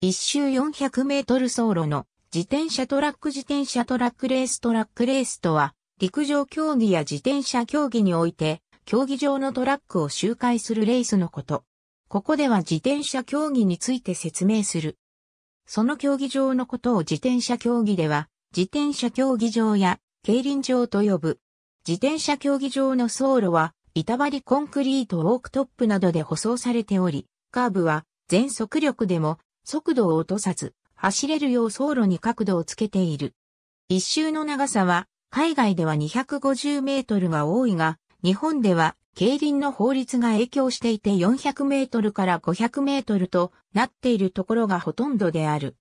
一周400メートル走路の自転車トラック自転車トラックレーストラックレースとは、陸上競技や自転車競技において、競技場のトラックを周回するレースのこと。ここでは自転車競技について説明する。その競技場のことを自転車競技では、自転車競技場や競輪場と呼ぶ。自転車競技場の走路は、板張りコンクリートウォークトップなどで舗装されており、カーブは全速力でも速度を落とさず、走れるよう走路に角度をつけている。一周の長さは、海外では250メートルが多いが、日本では、競輪の法律が影響していて400メートルから500メートルとなっているところがほとんどである。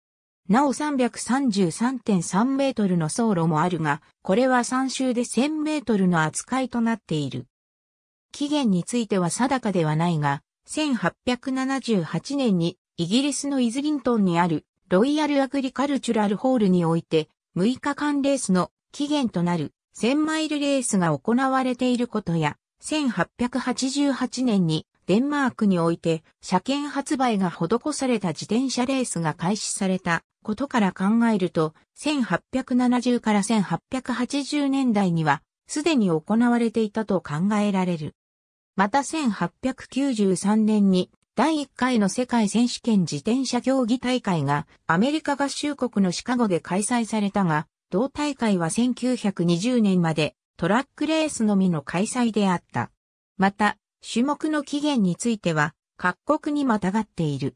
なお333.3メートルの走路もあるが、これは3周で1000メートルの扱いとなっている。期限については定かではないが、1878年にイギリスのイズリントンにあるロイヤルアグリカルチュラルホールにおいて6日間レースの期限となる1000マイルレースが行われていることや1888年にデンマークにおいて車検発売が施された自転車レースが開始されたことから考えると1870から1880年代にはすでに行われていたと考えられる。また1893年に第1回の世界選手権自転車競技大会がアメリカ合衆国のシカゴで開催されたが、同大会は1920年までトラックレースのみの開催であった。また、種目の起源については各国にまたがっている。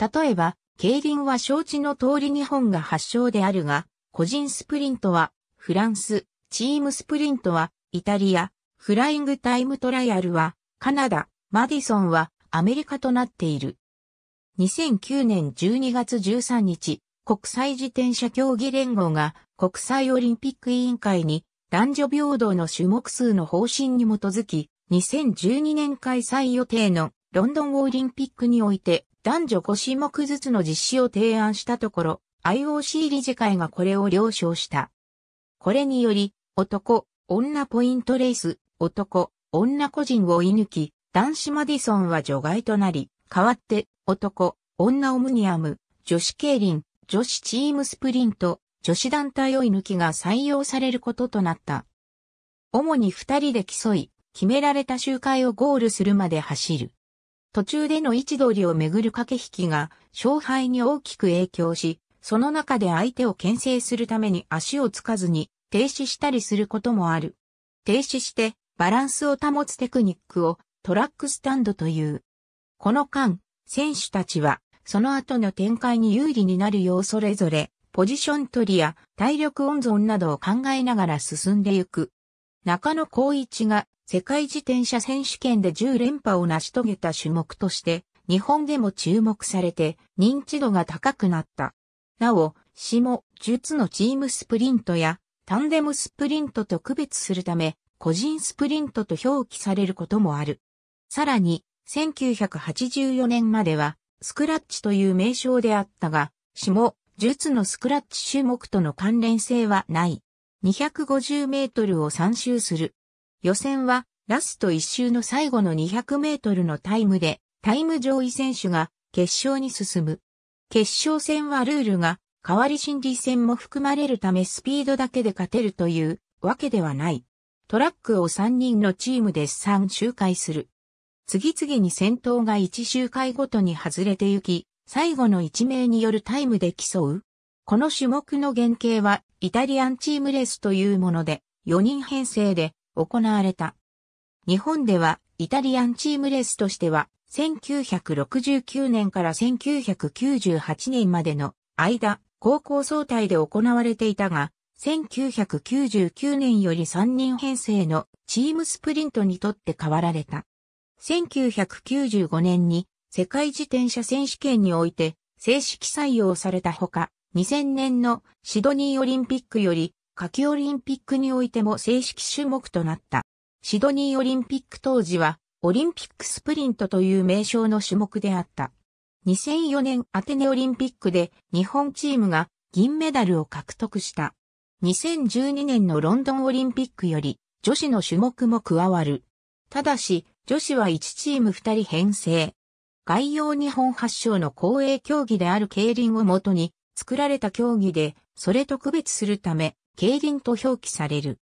例えば、競輪は承知の通り日本が発祥であるが、個人スプリントはフランス、チームスプリントはイタリア、フライングタイムトライアルはカナダ、マディソンはアメリカとなっている。2009年12月13日、国際自転車競技連合が国際オリンピック委員会に男女平等の種目数の方針に基づき、2012年開催予定のロンドンオリンピックにおいて男女5種目ずつの実施を提案したところ、IOC 理事会がこれを了承した。これにより、男、女ポイントレース、男、女個人を追い抜き、男子マディソンは除外となり、代わって男、女オムニアム、女子競輪、女子チームスプリント、女子団体追い抜きが採用されることとなった。主に二人で競い、決められた周回をゴールするまで走る。途中での位置取りをめぐる駆け引きが勝敗に大きく影響し、その中で相手を牽制するために足をつかずに停止したりすることもある。停止してバランスを保つテクニックをトラックスタンドという。この間、選手たちは、その後の展開に有利になるようそれぞれ、ポジション取りや体力温存などを考えながら進んでいく。中野光一が世界自転車選手権で10連覇を成し遂げた種目として、日本でも注目されて認知度が高くなった。なお、下、術のチームスプリントやタンデムスプリントと区別するため、個人スプリントと表記されることもある。さらに、1984年までは、スクラッチという名称であったが、詩も、術のスクラッチ種目との関連性はない。250メートルを3周する。予選は、ラスト1周の最後の200メートルのタイムで、タイム上位選手が決勝に進む。決勝戦はルールが、代わり心理戦も含まれるためスピードだけで勝てるというわけではない。トラックを3人のチームで3周回する。次々に先頭が1周回ごとに外れて行き、最後の1名によるタイムで競う。この種目の原型はイタリアンチームレースというもので、4人編成で行われた。日本ではイタリアンチームレースとしては、1969年から1998年までの間、高校総体で行われていたが、1999年より3人編成のチームスプリントにとって変わられた。1995年に世界自転車選手権において正式採用されたほか、2000年のシドニーオリンピックより夏季オリンピックにおいても正式種目となった。シドニーオリンピック当時はオリンピックスプリントという名称の種目であった。2004年アテネオリンピックで日本チームが銀メダルを獲得した。2012年のロンドンオリンピックより女子の種目も加わる。ただし、女子は1チーム2人編成。概要日本発祥の公営競技である競輪をもとに作られた競技で、それと区別するため、競輪と表記される。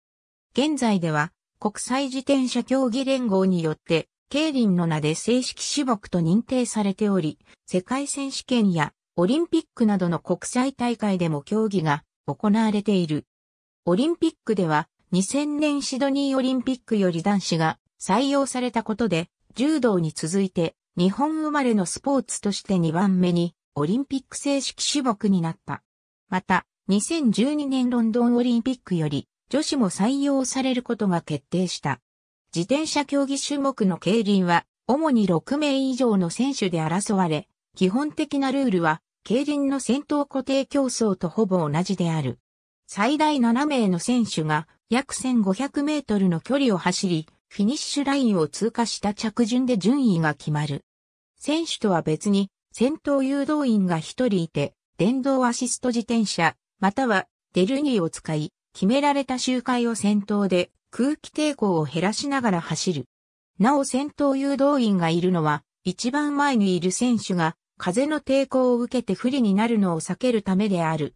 現在では、国際自転車競技連合によって、競輪の名で正式種目と認定されており、世界選手権やオリンピックなどの国際大会でも競技が行われている。オリンピックでは2000年シドニーオリンピックより男子が採用されたことで、柔道に続いて日本生まれのスポーツとして2番目にオリンピック正式種目になった。また、2012年ロンドンオリンピックより女子も採用されることが決定した。自転車競技種目の競輪は主に6名以上の選手で争われ、基本的なルールは競輪の先頭固定競争とほぼ同じである。最大7名の選手が約1500メートルの距離を走り、フィニッシュラインを通過した着順で順位が決まる。選手とは別に、先頭誘導員が一人いて、電動アシスト自転車、またはデルニーを使い、決められた周回を先頭で空気抵抗を減らしながら走る。なお先頭誘導員がいるのは、一番前にいる選手が風の抵抗を受けて不利になるのを避けるためである。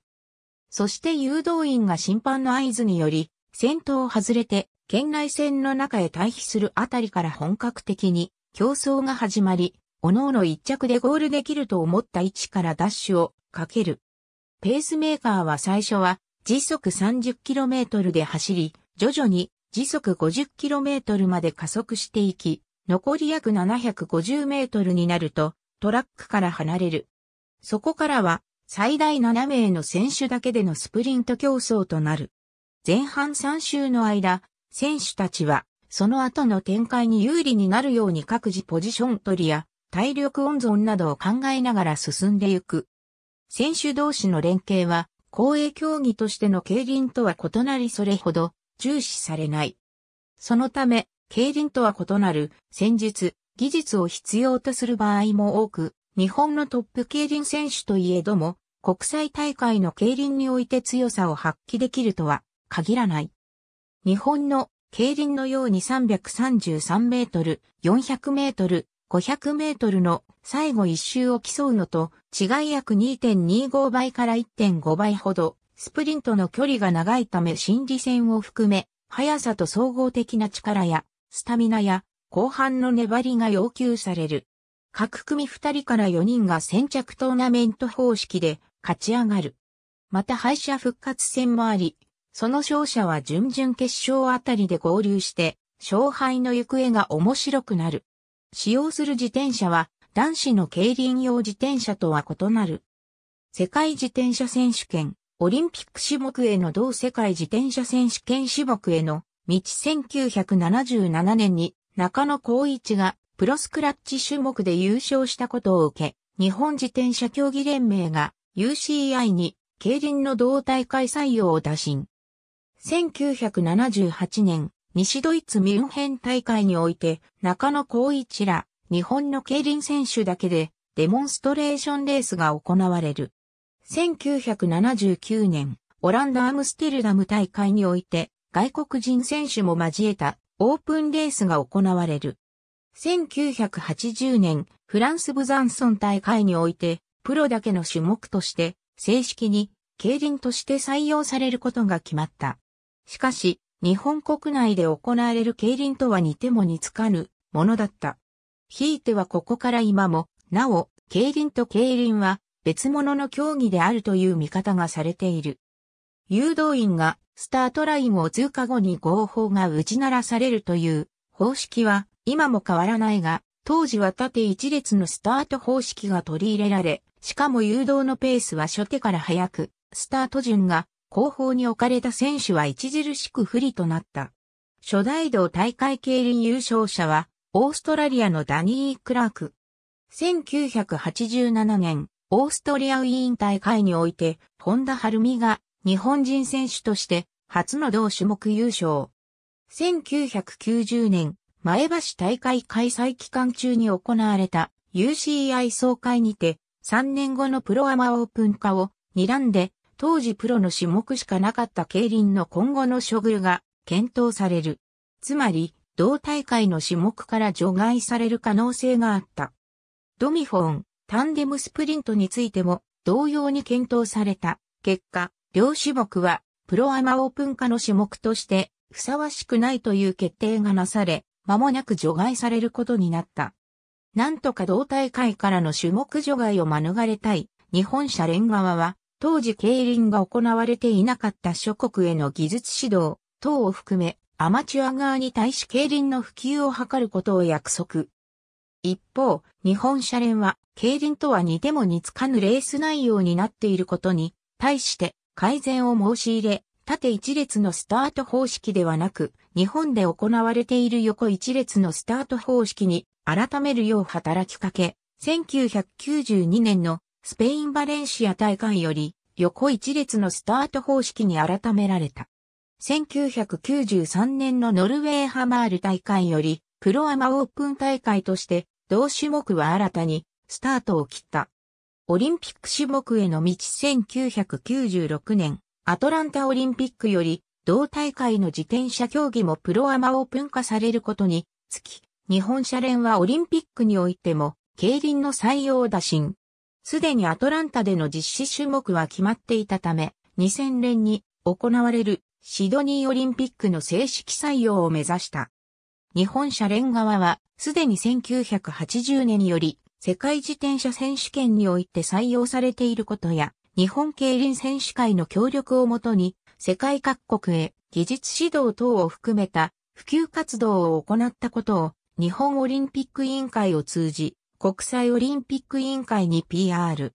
そして誘導員が審判の合図により、戦闘を外れて、県内戦の中へ退避するあたりから本格的に競争が始まり、各の一着でゴールできると思った位置からダッシュをかける。ペースメーカーは最初は時速 30km で走り、徐々に時速 50km まで加速していき、残り約 750m になるとトラックから離れる。そこからは最大7名の選手だけでのスプリント競争となる。前半3周の間、選手たちは、その後の展開に有利になるように各自ポジション取りや、体力温存などを考えながら進んでいく。選手同士の連携は、公営競技としての競輪とは異なりそれほど重視されない。そのため、競輪とは異なる戦術、技術を必要とする場合も多く、日本のトップ競輪選手といえども、国際大会の競輪において強さを発揮できるとは限らない。日本の競輪のように333メートル、400メートル、500メートルの最後一周を競うのと違い約2.25倍から1.5倍ほどスプリントの距離が長いため心理戦を含め速さと総合的な力やスタミナや後半の粘りが要求される。各組2人から4人が先着トーナメント方式で勝ち上がる。また敗者復活戦もあり、その勝者は準々決勝あたりで合流して、勝敗の行方が面白くなる。使用する自転車は、男子の競輪用自転車とは異なる。世界自転車選手権、オリンピック種目への同世界自転車選手権種目への道1977年に中野光一がプロスクラッチ種目で優勝したことを受け、日本自転車競技連盟が UCI に競輪の同大会採用を打診。1978年、西ドイツミュンヘン大会において、中野光一ら、日本の競輪選手だけで、デモンストレーションレースが行われる。1979年、オランダアムステルダム大会において、外国人選手も交えたオープンレースが行われる。1980年、フランスブザンソン大会において、プロだけの種目として、正式に、競輪として採用されることが決まった。しかし、日本国内で行われる競輪とは似ても似つかぬものだった。ひいてはここから今も、なお、競輪と競輪は別物の競技であるという見方がされている。誘導員がスタートラインを通過後に合法が打ち鳴らされるという方式は今も変わらないが、当時は縦一列のスタート方式が取り入れられ、しかも誘導のペースは初手から早く、スタート順が後方に置かれた選手は著しく不利となった。初代道大会競輪優勝者は、オーストラリアのダニー・クラーク。1987年、オーストリアウィーン大会において、本田晴美が日本人選手として初の同種目優勝。1990年、前橋大会開催期間中に行われた UCI 総会にて、3年後のプロアマオープン化を睨んで当時プロの種目しかなかった競輪の今後の処遇が検討される。つまり、同大会の種目から除外される可能性があった。ドミフォン、タンデムスプリントについても同様に検討された。結果、両種目はプロアマオープン化の種目としてふさわしくないという決定がなされ、間もなく除外されることになった。なんとか同大会からの種目除外を免れたい日本社連側は当時競輪が行われていなかった諸国への技術指導等を含め、アマチュア側に対し競輪の普及を図ることを約束。一方、日本車連は、競輪とは似ても似つかぬレース内容になっていることに、対して改善を申し入れ、縦一列のスタート方式ではなく、日本で行われている横一列のスタート方式に改めるよう働きかけ、1992年のスペイン・バレンシア大会より横一列のスタート方式に改められた。1993年のノルウェーハマール大会よりプロアマオープン大会として同種目は新たにスタートを切った。オリンピック種目への道1996年アトランタオリンピックより同大会の自転車競技もプロアマオープン化されることにつき、日本車連はオリンピックにおいても競輪の採用打診、すでにアトランタでの実施種目は決まっていたため、2000年に行われるシドニーオリンピックの正式採用を目指した。日本社連側は、すでに1980年より世界自転車選手権において採用されていることや、日本競輪選手会の協力をもとに、世界各国へ技術指導等を含めた普及活動を行ったことを日本オリンピック委員会を通じ国際オリンピック委員会に PR。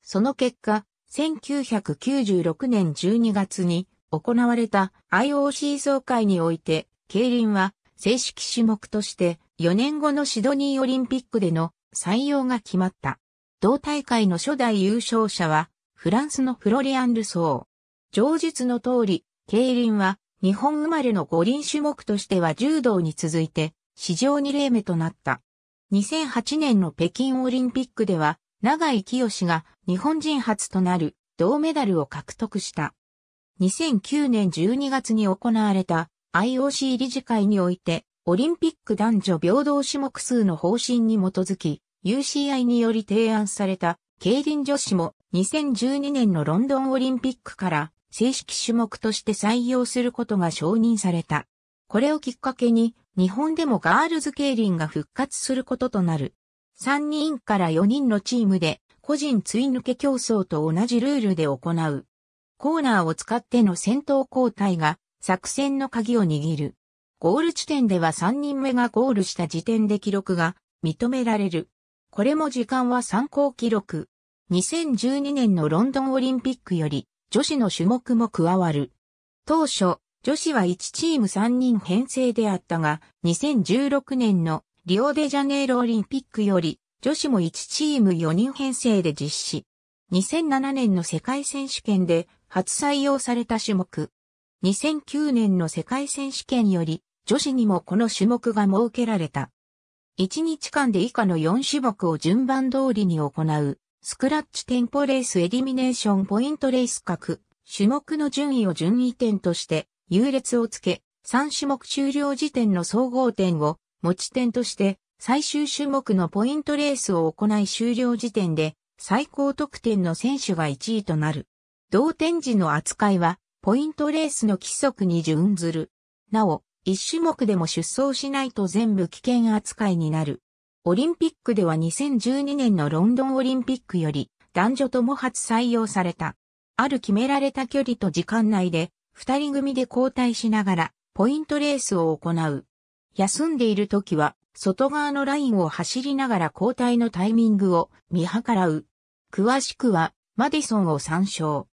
その結果、1996年12月に行われた IOC 総会において、競輪は正式種目として4年後のシドニーオリンピックでの採用が決まった。同大会の初代優勝者はフランスのフロリアン・ルソー。上述の通り、競輪は日本生まれの五輪種目としては柔道に続いて史上2例目となった。2008年の北京オリンピックでは、長井清が日本人初となる銅メダルを獲得した。2009年12月に行われた IOC 理事会において、オリンピック男女平等種目数の方針に基づき、UCI により提案された競輪女子も2012年のロンドンオリンピックから正式種目として採用することが承認された。これをきっかけに日本でもガールズ競輪が復活することとなる。3人から4人のチームで個人追抜け競争と同じルールで行う。コーナーを使っての先頭交代が作戦の鍵を握る。ゴール地点では3人目がゴールした時点で記録が認められる。これも時間は参考記録。2012年のロンドンオリンピックより女子の種目も加わる。当初、女子は1チーム3人編成であったが、2016年のリオデジャネイロオリンピックより、女子も1チーム4人編成で実施。2007年の世界選手権で初採用された種目。2009年の世界選手権より、女子にもこの種目が設けられた。1日間で以下の4種目を順番通りに行う、スクラッチテンポレースエリミネーションポイントレース各、種目の順位を順位点として、優劣をつけ、3種目終了時点の総合点を持ち点として最終種目のポイントレースを行い終了時点で最高得点の選手が1位となる。同点時の扱いはポイントレースの規則に準ずる。なお、1種目でも出走しないと全部危険扱いになる。オリンピックでは2012年のロンドンオリンピックより男女とも初採用された。ある決められた距離と時間内で二人組で交代しながら、ポイントレースを行う。休んでいる時は、外側のラインを走りながら交代のタイミングを見計らう。詳しくは、マディソンを参照。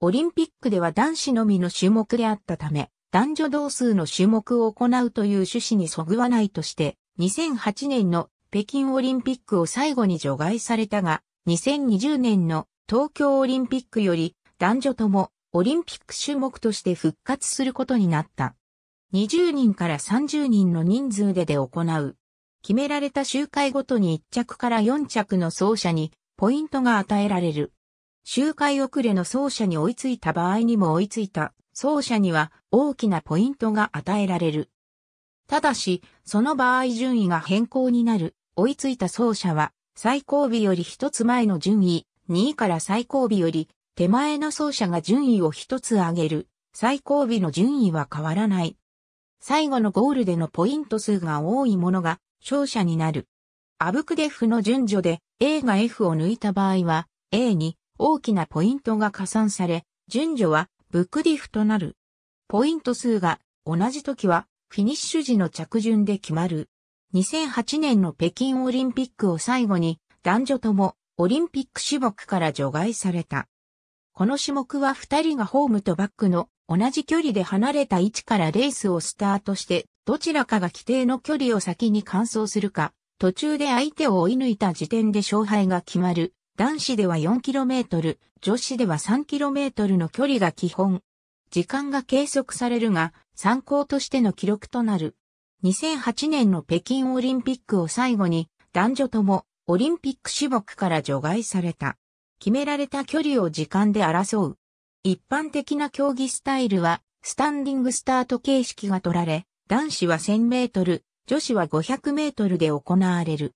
オリンピックでは男子のみの種目であったため、男女同数の種目を行うという趣旨にそぐわないとして、2008年の北京オリンピックを最後に除外されたが、2020年の東京オリンピックより男女ともオリンピック種目として復活することになった。20人から30人の人数でで行う。決められた周回ごとに1着から4着の走者にポイントが与えられる。周回遅れの走者に追いついた場合にも追いついた走者には大きなポイントが与えられる。ただし、その場合順位が変更になる。追いついた走者は最後尾より一つ前の順位、2位から最後尾より手前の走者が順位を一つ上げる、最後尾の順位は変わらない。最後のゴールでのポイント数が多いものが勝者になる。アブクデフの順序で A が F を抜いた場合は A に大きなポイントが加算され、順序はブクディフとなる。ポイント数が同じ時はフィニッシュ時の着順で決まる。2008年の北京オリンピックを最後に男女ともオリンピック種目から除外された。この種目は2人がホームとバックの同じ距離で離れた位置からレースをスタートして、どちらかが規定の距離を先に完走するか、途中で相手を追い抜いた時点で勝敗が決まる。男子では 4km、女子では 3km の距離が基本。時間が計測されるが、参考としての記録となる。2008年の北京オリンピックを最後に、男女ともオリンピック種目から除外された。決められた距離を時間で争う。一般的な競技スタイルは、スタンディングスタート形式が取られ、男子は1000メートル、女子は500メートルで行われる。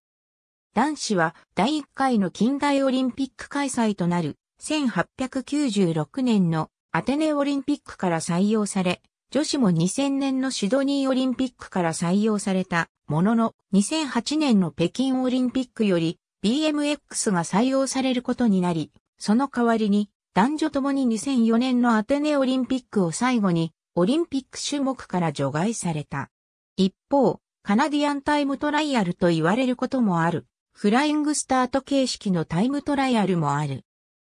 男子は第1回の近代オリンピック開催となる1896年のアテネオリンピックから採用され、女子も2000年のシドニーオリンピックから採用されたものの2008年の北京オリンピックより BMX が採用されることになり、その代わりに男女ともに2004年のアテネオリンピックを最後にオリンピック種目から除外された。一方、カナディアンタイムトライアルと言われることもある。フライングスタート形式のタイムトライアルもある。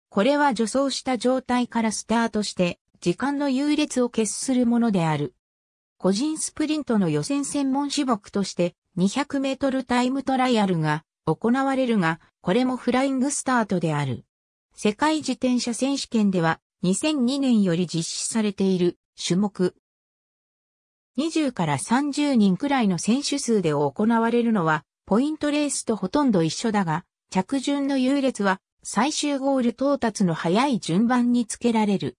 これは助走した状態からスタートして、時間の優劣を決するものである。個人スプリントの予選専門種目として、200メートルタイムトライアルが行われるが、これもフライングスタートである。世界自転車選手権では2002年より実施されている種目。20から30人くらいの選手数で行われるのは、ポイントレースとほとんど一緒だが、着順の優劣は最終ゴール到達の早い順番につけられる。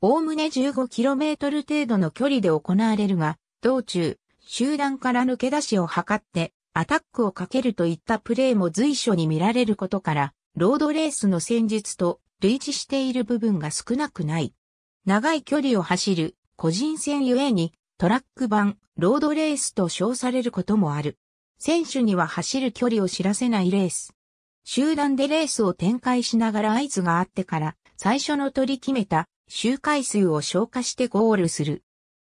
おおむね 15km 程度の距離で行われるが、道中、集団から抜け出しを図って、アタックをかけるといったプレーも随所に見られることから、ロードレースの戦術と類似している部分が少なくない。長い距離を走る個人戦ゆえにトラック版ロードレースと称されることもある。選手には走る距離を知らせないレース。集団でレースを展開しながら合図があってから最初の取り決めた周回数を消化してゴールする。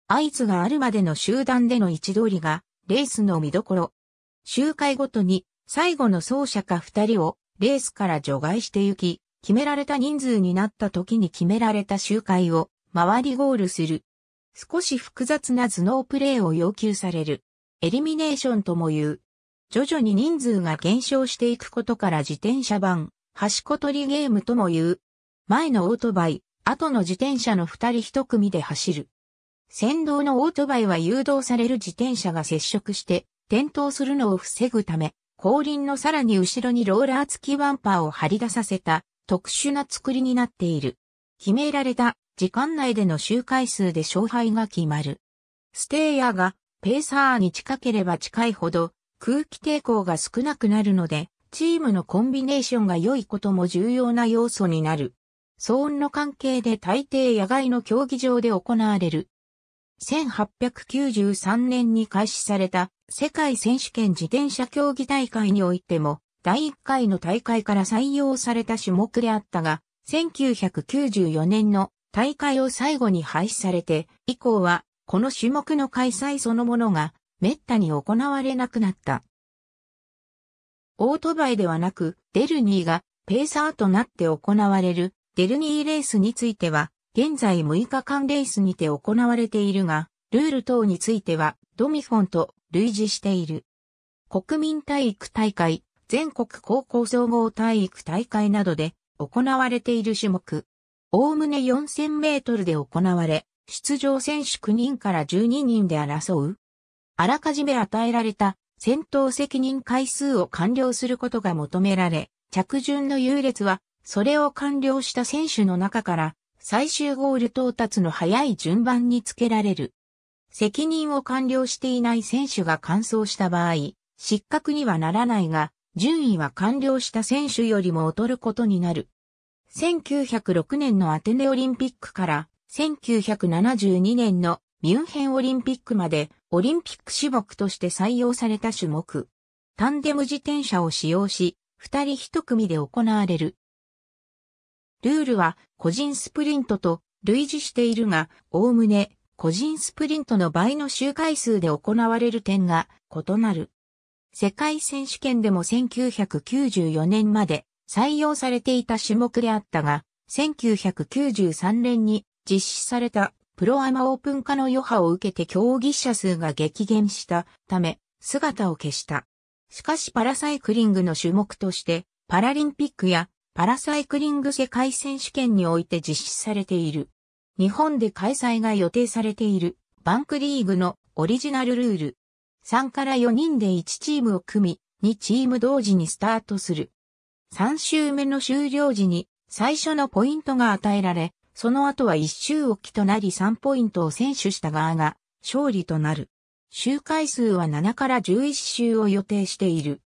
合図があるまでの集団での位置取りがレースの見どころ。周回ごとに最後の走者か二人をレースから除外して行き、決められた人数になった時に決められた周回を回りゴールする。少し複雑な頭脳プレーを要求される。エリミネーションとも言う。徐々に人数が減少していくことから自転車版、端こ取りゲームとも言う。前のオートバイ、後の自転車の二人一組で走る。先導のオートバイは誘導される自転車が接触して、転倒するのを防ぐため、後輪のさらに後ろにローラー付きワンパーを張り出させた特殊な作りになっている。決められた時間内での周回数で勝敗が決まる。ステイヤーがペーサーに近ければ近いほど空気抵抗が少なくなるので、チームのコンビネーションが良いことも重要な要素になる。騒音の関係で大抵野外の競技場で行われる1893年に開始された世界選手権自転車競技大会においても、第1回の大会から採用された種目であったが、1994年の大会を最後に廃止されて、以降は、この種目の開催そのものが、滅多に行われなくなった。オートバイではなく、デルニーがペーサーとなって行われるデルニーレースについては、現在6日間レースにて行われているが、ルール等についてはドミフォンと類似している。国民体育大会、全国高校総合体育大会などで行われている種目。おおむね4000メートルで行われ、出場選手9人から12人で争う。あらかじめ与えられた戦闘責任回数を完了することが求められ、着順の優劣は、それを完了した選手の中から最終ゴール到達の早い順番につけられる。責任を完了していない選手が完走した場合、失格にはならないが、順位は完了した選手よりも劣ることになる。1906年のアテネオリンピックから1972年のミュンヘンオリンピックまでオリンピック種目として採用された種目。タンデム自転車を使用し、二人一組で行われる。ルールは個人スプリントと類似しているが、おおむね個人スプリントの倍の周回数で行われる点が異なる。世界選手権でも1994年まで採用されていた種目であったが、1993年に実施されたプロアマオープン化の余波を受けて競技者数が激減したため姿を消した。しかしパラサイクリングの種目としてパラリンピックやパラサイクリング世界選手権において実施されている。日本で開催が予定されているバンクリーグのオリジナルルール。3から4人で1チームを組み、2チーム同時にスタートする。3周目の終了時に最初のポイントが与えられ、その後は1周置きとなり3ポイントを選手した側が勝利となる。周回数は7から11周を予定している。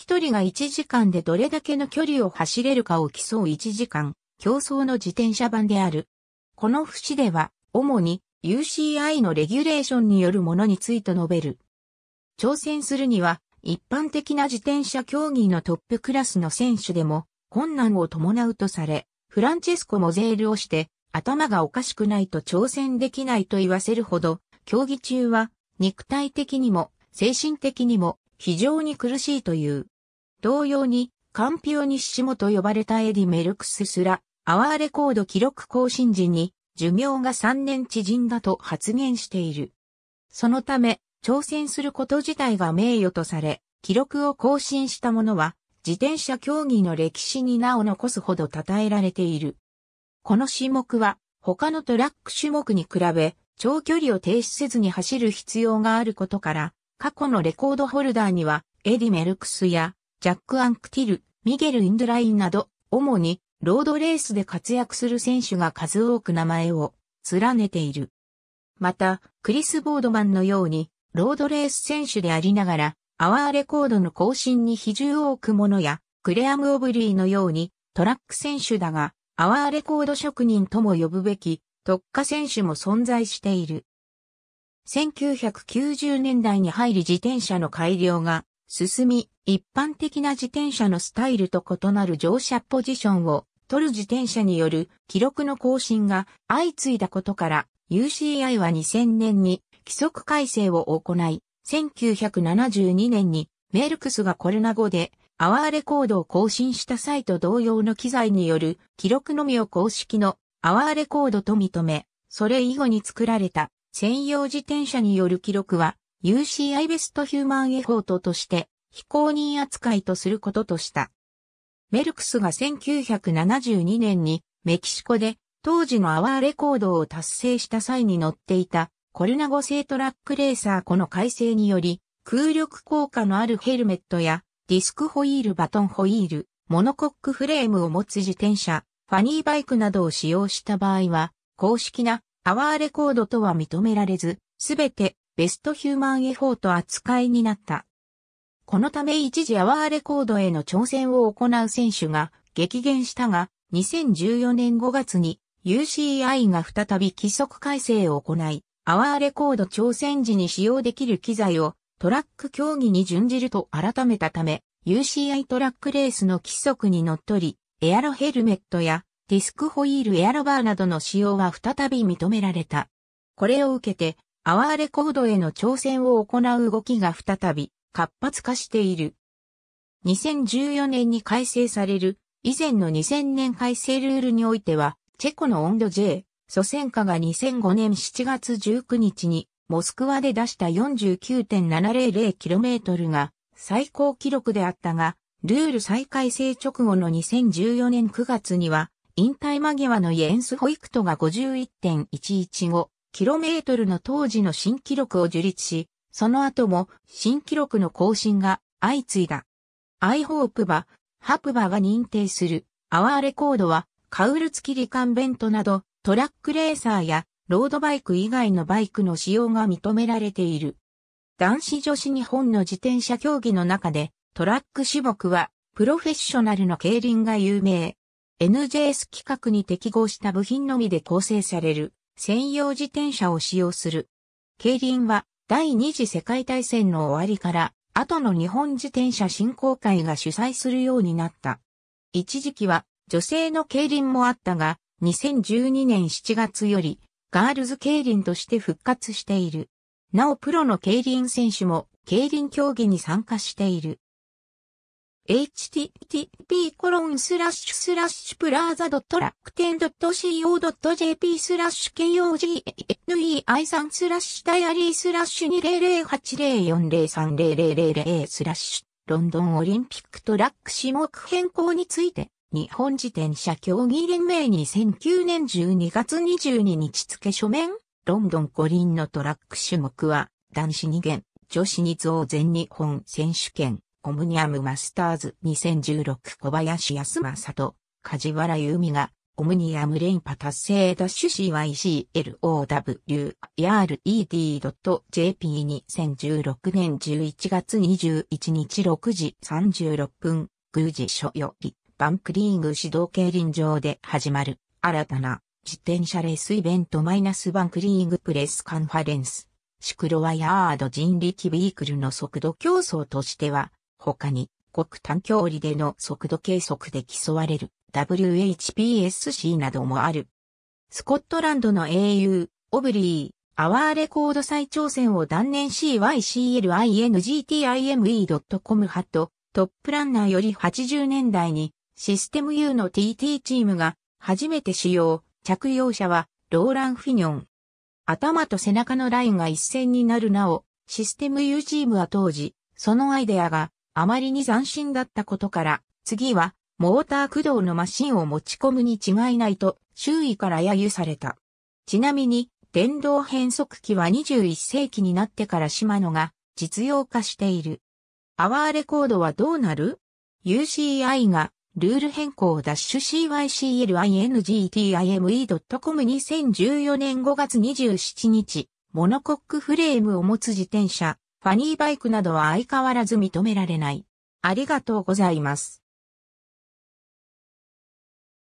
一人が1時間でどれだけの距離を走れるかを競う1時間、競争の自転車版である。この節では、主に UCI のレギュレーションによるものについて述べる。挑戦するには、一般的な自転車競技のトップクラスの選手でも困難を伴うとされ、フランチェスコもゼールをして頭がおかしくないと挑戦できないと言わせるほど、競技中は肉体的にも精神的にも非常に苦しいという。同様に、カンピオニッシモと呼ばれたエディ・メルクスすら、アワーレコード記録更新時に、寿命が3年縮んだと発言している。そのため、挑戦すること自体が名誉とされ、記録を更新した者は、自転車競技の歴史に名を残すほど称えられている。この種目は、他のトラック種目に比べ、長距離を停止せずに走る必要があることから、過去のレコードホルダーには、エディ・メルクスや、ジャック・アンクティル、ミゲル・インドラインなど、主に、ロードレースで活躍する選手が数多く名前を、連ねている。また、クリス・ボードマンのように、ロードレース選手でありながら、アワーレコードの更新に比重を置くものや、クレアム・オブリーのように、トラック選手だが、アワーレコード職人とも呼ぶべき、特化選手も存在している。1990年代に入り自転車の改良が進み、一般的な自転車のスタイルと異なる乗車ポジションを取る自転車による記録の更新が相次いだことから UCI は2000年に規則改正を行い、1972年にメルクスがコルナ後でアワーレコードを更新した際と同様の機材による記録のみを公式のアワーレコードと認め、それ以後に作られた専用自転車による記録は UCI ベストヒューマンエフォートとして非公認扱いとすることとした。メルクスが1972年にメキシコで当時のアワーレコードを達成した際に乗っていたコルナゴ製トラックレーサーこの改正により空力効果のあるヘルメットやディスクホイールバトンホイール、モノコックフレームを持つ自転車、ファニーバイクなどを使用した場合は公式なアワーレコードとは認められず、すべてベストヒューマンエフォート扱いになった。このため一時アワーレコードへの挑戦を行う選手が激減したが、2014年5月に UCI が再び規則改正を行い、アワーレコード挑戦時に使用できる機材をトラック競技に準じると改めたため、UCI トラックレースの規則にのっとり、エアロヘルメットやディスクホイールエアロバーなどの使用は再び認められた。これを受けて、アワーレコードへの挑戦を行う動きが再び活発化している。2014年に改正される以前の2000年改正ルールにおいては、チェコの温度 J、祖先化が2005年7月19日にモスクワで出した 49.700km が最高記録であったが、ルール再改正直後の2014年9月には引退間際のイエンス・ホイクトが 51.115km の当時の新記録を樹立し、その後も新記録の更新が相次いだ。アイホープバ、ハプバが認定するアワーレコードはカウル付きリカンベントなどトラックレーサーやロードバイク以外のバイクの使用が認められている。男子女子日本の自転車競技の中でトラック種目はプロフェッショナルの競輪が有名。NJS 規格に適合した部品のみで構成される専用自転車を使用する。競輪は第二次世界大戦の終わりから後の日本自転車振興会が主催するようになった。一時期は女性の競輪もあったが、2012年7月よりガールズ競輪として復活している。なおプロの競輪選手も競輪競技に参加している。http コロンスラッシュスラッシュプラザドット楽ドット CO.jp スラッシュ KOGNEI さんスラッシュダイアリースラッシュ200804030000スラッシュロンドンオリンピックトラック種目変更について日本自転車競技連盟2009年12月22日付書面ロンドン五輪のトラック種目は男子2元女子2増全日本選手権オムニアムマスターズ2016小林康正と梶原由美がオムニアム連覇達成ダッシュ CYCLOWERED.jp 2016年11月21日6時36分、宮司所よりバンクリーグ指導競輪場で始まる新たな自転車レースイベントマイナスバンクリーグプレスカンファレンス。シクロワヤード人力ビークルの速度競争としては、他に、極短距離での速度計測で競われる WHPSC などもある。スコットランドの英雄、オブリー、アワーレコード再挑戦を断念 cyclingtime.com ハット、トップランナーより80年代にシステム U の TT チームが初めて使用、着用者はローラン・フィニョン。頭と背中のラインが一線になるなお、システム U チームは当時、そのアイデアがあまりに斬新だったことから、次は、モーター駆動のマシンを持ち込むに違いないと、周囲から揶揄された。ちなみに、電動変速機は21世紀になってから島野が実用化している。アワーレコードはどうなる ?UCI がルール変更ダッシュ cyclingtime.com 2014年5月27日、モノコックフレームを持つ自転車、ファニーバイクなどは相変わらず認められない。ありがとうございます。